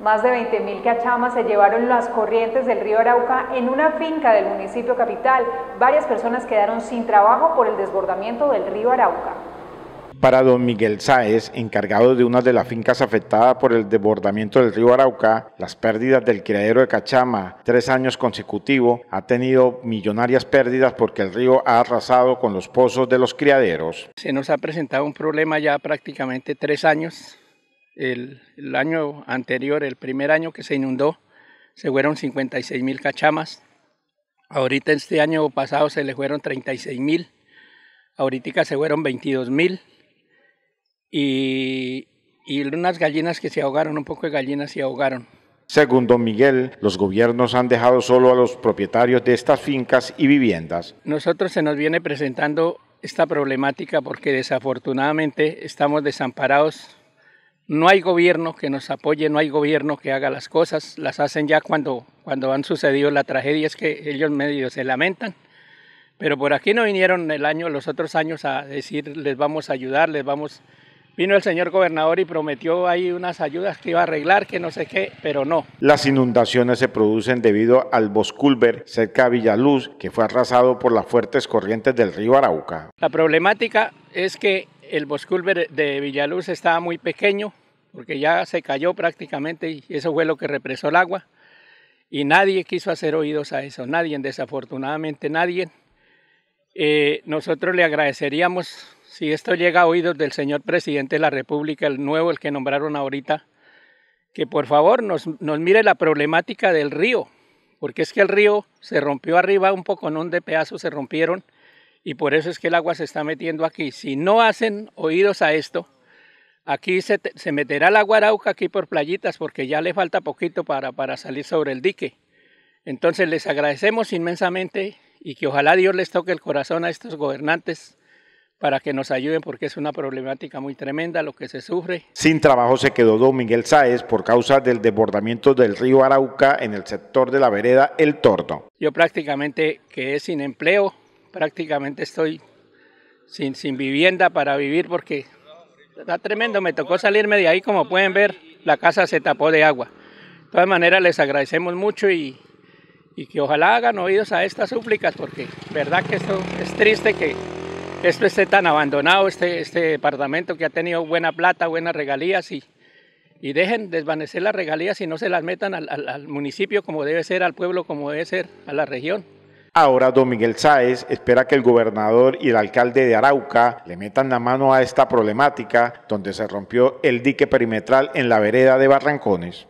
Más de 20.000 cachamas se llevaron las corrientes del río Arauca en una finca del municipio capital. Varias personas quedaron sin trabajo por el desbordamiento del río Arauca. Para don Miguel Sáez, encargado de una de las fincas afectadas por el desbordamiento del río Arauca, las pérdidas del criadero de Cachama, tres años consecutivos, ha tenido millonarias pérdidas porque el río ha arrasado con los pozos de los criaderos. Se nos ha presentado un problema ya prácticamente tres años el, año anterior, el primer año que se inundó, se fueron 56 mil cachamas. Ahorita este año pasado se le fueron 36 mil. Ahorita se fueron 22 mil. Y, y unas gallinas que se ahogaron, un poco de gallinas se ahogaron. Según don Miguel, los gobiernos han dejado solo a los propietarios de estas fincas y viviendas. Nosotros se nos viene presentando esta problemática porque desafortunadamente estamos desamparados no hay gobierno que nos apoye, no hay gobierno que haga las cosas, las hacen ya cuando, cuando han sucedido las tragedias es que ellos medio se lamentan, pero por aquí no vinieron el año, los otros años a decir les vamos a ayudar, les vamos... Vino el señor gobernador y prometió ahí unas ayudas que iba a arreglar, que no sé qué, pero no. Las inundaciones se producen debido al Bosculver cerca de Villaluz, que fue arrasado por las fuertes corrientes del río Arauca. La problemática es que el Bosculver de Villaluz estaba muy pequeño porque ya se cayó prácticamente y eso fue lo que represó el agua. Y nadie quiso hacer oídos a eso, nadie, desafortunadamente nadie. Eh, nosotros le agradeceríamos si esto llega a oídos del señor presidente de la República, el nuevo, el que nombraron ahorita, que por favor nos, mire la problemática del río, porque es que el río se rompió arriba un poco, un de pedazos, se rompieron y por eso es que el agua se está metiendo aquí. Si no hacen oídos a esto, aquí se, meterá el agua arauca aquí por playitas porque ya le falta poquito para, para salir sobre el dique. Entonces les agradecemos inmensamente y que ojalá Dios les toque el corazón a estos gobernantes para que nos ayuden porque es una problemática muy tremenda lo que se sufre. Sin trabajo se quedó don Miguel Sáez por causa del desbordamiento del río Arauca en el sector de la vereda El Tordo. Yo prácticamente quedé sin empleo prácticamente estoy sin, sin vivienda para vivir porque está tremendo, me tocó salirme de ahí, como pueden ver, la casa se tapó de agua. De todas maneras, les agradecemos mucho y, que ojalá hagan oídos a estas súplicas, porque verdad que esto es triste que esto esté tan abandonado, este, este departamento que ha tenido buena plata, buenas regalías y, y dejen desvanecer las regalías y no se las metan al municipio como debe ser, al pueblo como debe ser, a la región. Ahora don Miguel Sáez espera que el gobernador y el alcalde de Arauca le metan la mano a esta problemática donde se rompió el dique perimetral en la vereda de Barrancones.